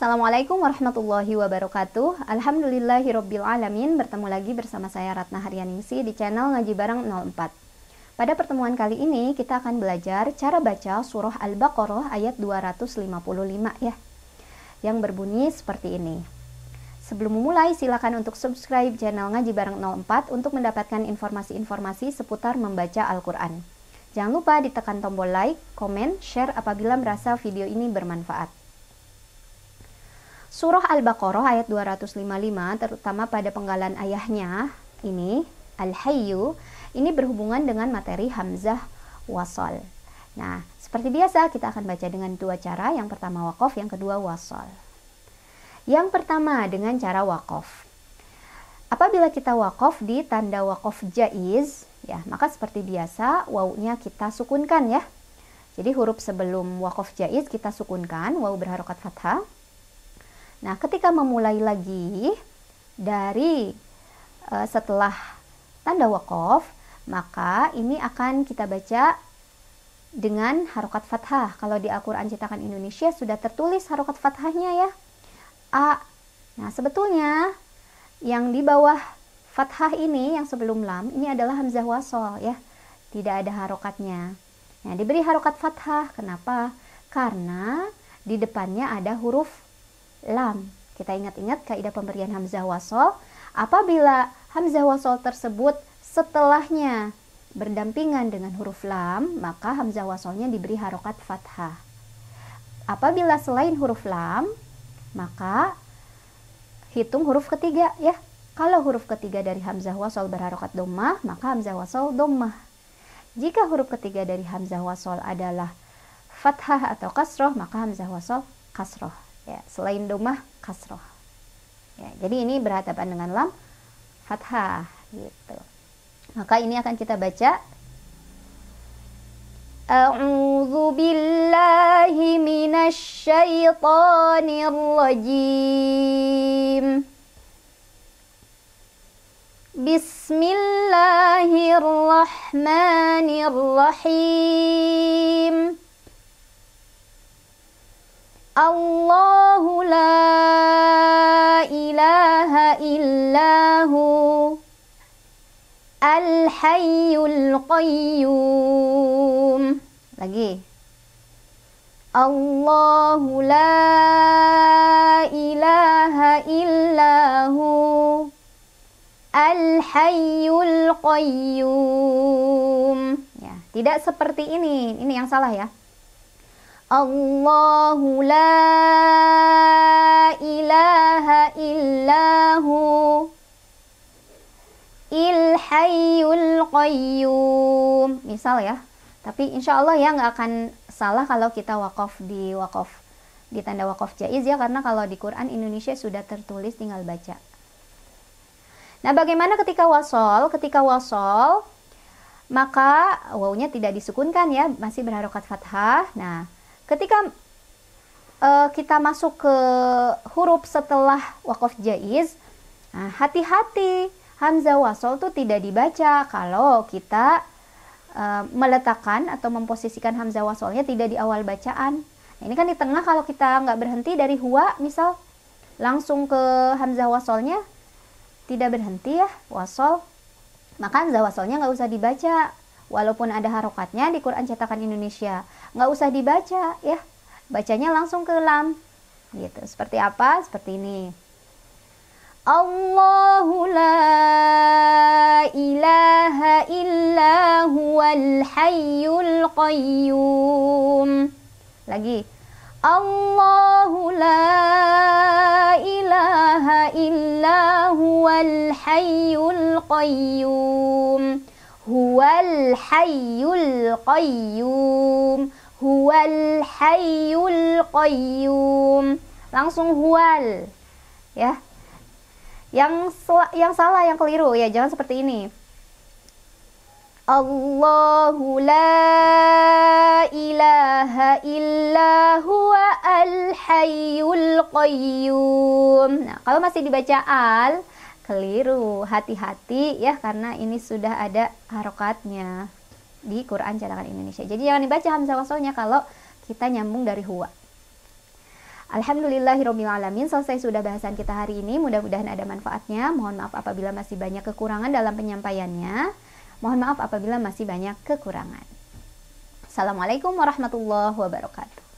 Assalamualaikum warahmatullahi wabarakatuh Alhamdulillahirrabbilalamin Bertemu lagi bersama saya Ratna Haryaningsi di channel Ngaji Barang 04 Pada pertemuan kali ini kita akan belajar cara baca surah Al-Baqarah ayat 255 ya Yang berbunyi seperti ini Sebelum memulai, silakan untuk subscribe channel Ngaji Bareng 04 untuk mendapatkan informasi-informasi seputar membaca Al-Quran. Jangan lupa ditekan tombol like, komen, share apabila merasa video ini bermanfaat. Surah Al-Baqarah ayat 255 terutama pada penggalan ayahnya ini Al-Hayyu ini berhubungan dengan materi Hamzah wasol. Nah, seperti biasa kita akan baca dengan dua cara, yang pertama wakof, yang kedua wasol. Yang pertama dengan cara wakof. Apabila kita wakof di tanda wakof jaiz, ya maka seperti biasa wawunya kita sukunkan ya. Jadi huruf sebelum wakof jaiz kita sukunkan, waw berharokat fathah, Nah, ketika memulai lagi dari e, setelah tanda wakaf, maka ini akan kita baca dengan harokat fathah. Kalau di Al-Quran Cetakan Indonesia sudah tertulis harokat fathahnya ya. A. Nah, sebetulnya yang di bawah fathah ini yang sebelum lam ini adalah hamzah wasol ya. Tidak ada harokatnya. Nah, diberi harokat fathah. Kenapa? Karena di depannya ada huruf lam. Kita ingat-ingat kaidah pemberian hamzah wasol. Apabila hamzah wasol tersebut setelahnya berdampingan dengan huruf lam, maka hamzah wasolnya diberi harokat fathah. Apabila selain huruf lam, maka hitung huruf ketiga ya. Kalau huruf ketiga dari hamzah wasol berharokat domah, maka hamzah wasol domah. Jika huruf ketiga dari hamzah wasol adalah fathah atau kasroh, maka hamzah wasol kasroh ya selain domah kasroh ya, jadi ini berhadapan dengan lam fathah gitu maka ini akan kita baca A'udzu billahi minasy syaithanir rajim Bismillahirrahmanirrahim Allahu la ilaha illahu Al-Hayyul Qayyum Lagi Allahu la ilaha illahu Al-Hayyul Qayyum ya, Tidak seperti ini, ini yang salah ya Allahu la ilaha illahu il hayyul qayyum misal ya tapi insya Allah ya nggak akan salah kalau kita wakaf di wakaf di tanda wakaf jaiz ya karena kalau di Quran Indonesia sudah tertulis tinggal baca nah bagaimana ketika wasol ketika wasol maka wawunya tidak disukunkan ya masih berharokat fathah nah Ketika uh, kita masuk ke huruf setelah Wakaf jaiz, nah, hati-hati hamzah wasol itu tidak dibaca kalau kita uh, meletakkan atau memposisikan hamzah wasolnya tidak di awal bacaan. Nah, ini kan di tengah kalau kita nggak berhenti dari huwa misal langsung ke hamzah wasolnya tidak berhenti ya wasol maka hamzah wasolnya nggak usah dibaca Walaupun ada harokatnya di Quran cetakan Indonesia. Nggak usah dibaca ya. Bacanya langsung ke lam. Gitu. Seperti apa? Seperti ini. Allahu la ilaha illa huwal hayyul qayyum. Lagi. Allahu la ilaha illa huwal hayyul qayyum huwal hayyul qayyum huwal hayyul qayyum langsung huwal ya yang yang salah yang keliru ya jangan seperti ini Allahu la ilaha illa huwa al hayyul qayyum. Nah, kalau masih dibaca al, keliru hati-hati ya karena ini sudah ada harokatnya di Quran Cadangan Indonesia jadi jangan dibaca hamzah wasolnya kalau kita nyambung dari huwa Alhamdulillahirrohmanirrohim Selesai sudah bahasan kita hari ini Mudah-mudahan ada manfaatnya Mohon maaf apabila masih banyak kekurangan dalam penyampaiannya Mohon maaf apabila masih banyak kekurangan Assalamualaikum warahmatullahi wabarakatuh